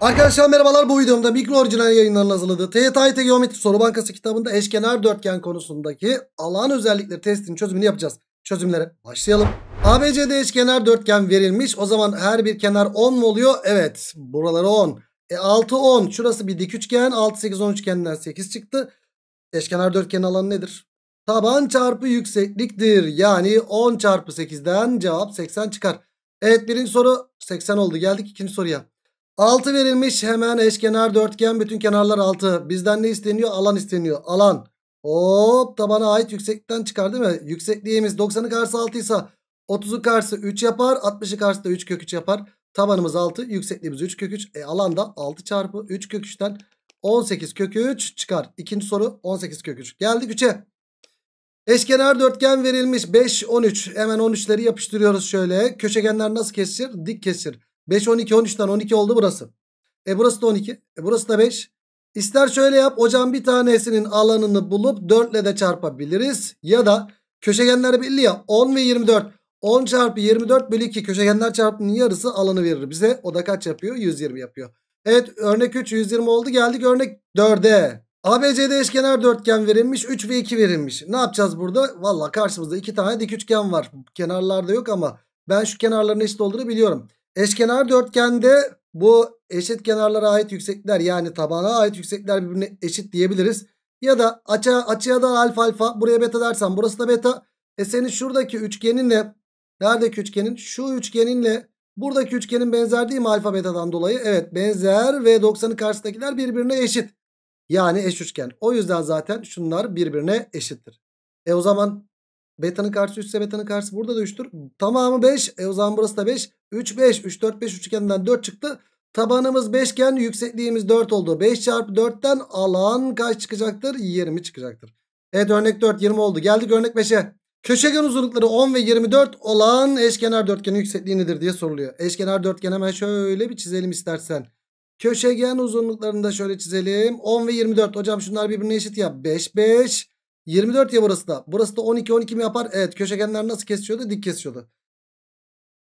Arkadaşlar merhabalar bu videomda mikro orijinal yayınların hazırladığı TYT Geometri Soru Bankası kitabında eşkenar dörtgen konusundaki alan özellikleri testinin çözümünü yapacağız. Çözümlere başlayalım. ABC'de eşkenar dörtgen verilmiş. O zaman her bir kenar 10 mu oluyor? Evet buraları 10. E 6 10 şurası bir dik üçgen 6 8 10 üçgeninden 8 çıktı. Eşkenar dörtgen alanı nedir? Taban çarpı yüksekliktir. Yani 10 çarpı 8'den cevap 80 çıkar. Evet birinci soru 80 oldu geldik ikinci soruya. 6 verilmiş hemen eşkenar dörtgen bütün kenarlar 6. Bizden ne isteniyor? Alan isteniyor. Alan. Hop tabana ait yükseklikten çıkar değil mi? Yüksekliğimiz 90'ın karşı 6 ise 30'un karşısı 3 yapar. 60'ın karşı da 3 kök 3 yapar. Tabanımız 6 yüksekliğimiz 3 kök 3. E da 6 çarpı 3 kök 3'ten 18 kök 3 çıkar. İkinci soru 18 kök 3. Geldik 3'e. Eşkenar dörtgen verilmiş 5 13. Hemen 13'leri yapıştırıyoruz şöyle. Köşegenler nasıl kesir? Dik kesir. 5, 12, 13'ten 12 oldu burası. E burası da 12. E burası da 5. İster şöyle yap. Hocam bir tanesinin alanını bulup 4 ile de çarpabiliriz. Ya da köşegenler belli ya. 10 ve 24. 10 çarpı 24 bölü 2 köşegenler çarpımının yarısı alanı verir bize. O da kaç yapıyor? 120 yapıyor. Evet örnek 3 120 oldu. Geldik örnek 4'e. ABCD eşkenar dörtgen verilmiş. 3 ve 2 verilmiş. Ne yapacağız burada? Valla karşımızda 2 tane dik üçgen var. Kenarlarda yok ama ben şu kenarların eşit olduğunu biliyorum. Eşkenar dörtgende bu eşit kenarlara ait yüksekler yani tabana ait yüksekler birbirine eşit diyebiliriz. Ya da açı, açıya da alfa alfa buraya beta dersen burası da beta. E senin şuradaki üçgeninle neredeki üçgenin şu üçgeninle buradaki üçgenin benzer değil mi alfa betadan dolayı? Evet benzer ve 90'ın karşısındakiler birbirine eşit. Yani eş üçgen. O yüzden zaten şunlar birbirine eşittir. E o zaman Beta'nın karşısı 3 ise beta'nın karşısı burada da 3'tür. Tamamı 5. E o zaman burası da 5. 3 5. 3 4 5 üçgeninden 4 çıktı. Tabanımız 5 beşgen yüksekliğimiz 4 oldu. 5 çarpı 4'ten alan kaç çıkacaktır? 20 çıkacaktır. Evet örnek 4 20 oldu. Geldik örnek 5'e. Köşegen uzunlukları 10 ve 24 olan eşkenar dörtgenin yüksekliği nedir diye soruluyor. Eşkenar dörtgen hemen şöyle bir çizelim istersen. Köşegen uzunluklarını da şöyle çizelim. 10 ve 24. Hocam şunlar birbirine eşit ya. 5 5. 24 ya burası da. Burası da 12 12 mi yapar? Evet köşegenler nasıl kesiyordu? Dik kesiyordu.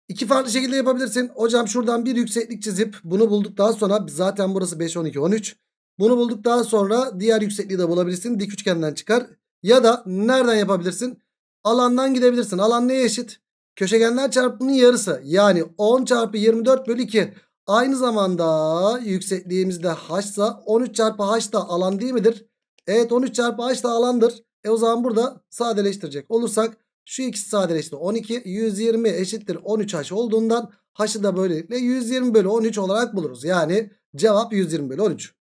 İki farklı şekilde yapabilirsin. Hocam şuradan bir yükseklik çizip bunu bulduk daha sonra zaten burası 5 12 13. Bunu bulduk daha sonra diğer yüksekliği de bulabilirsin. Dik üçgenden çıkar. Ya da nereden yapabilirsin? Alandan gidebilirsin. Alan neye eşit? Köşegenler çarpımının yarısı. Yani 10 çarpı 24 bölü 2. Aynı zamanda yüksekliğimizde h'sa 13 çarpı h da alan değil midir? Evet 13 çarpı h da alandır. E o zaman burada sadeleştirecek olursak şu ikisi sadeleşti. 12 120 eşittir 13 haş olduğundan h'ı da böylelikle 120 bölü 13 olarak buluruz. Yani cevap 120 bölü 13.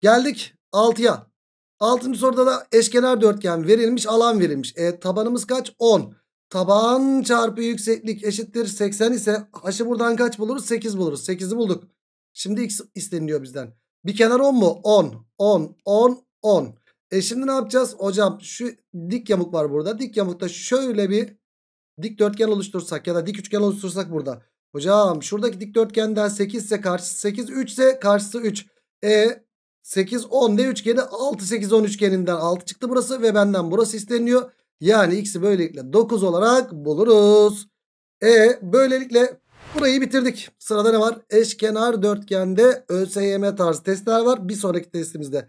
Geldik 6'ya. 6. soruda da eşkenar dörtgen verilmiş alan verilmiş. E tabanımız kaç? 10. Taban çarpı yükseklik eşittir 80 ise h'ı buradan kaç buluruz? 8 buluruz. 8'i bulduk. Şimdi x isteniliyor bizden. Bir kenar 10 mu? 10, 10, 10, 10. E şimdi ne yapacağız? Hocam şu dik yamuk var burada. Dik yamukta şöyle bir dik dörtgen oluştursak ya da dik üçgen oluştursak burada. Hocam şuradaki dik dörtgenden 8 ise karşısı 8, 3 ise karşısı 3. E 8, 10 ne üçgeni? 6, 8, 10 üçgeninden 6 çıktı burası ve benden burası isteniyor. Yani x'i böylelikle 9 olarak buluruz. E böylelikle burayı bitirdik. Sırada ne var? Eşkenar dörtgende ÖSYM tarzı testler var. Bir sonraki testimizde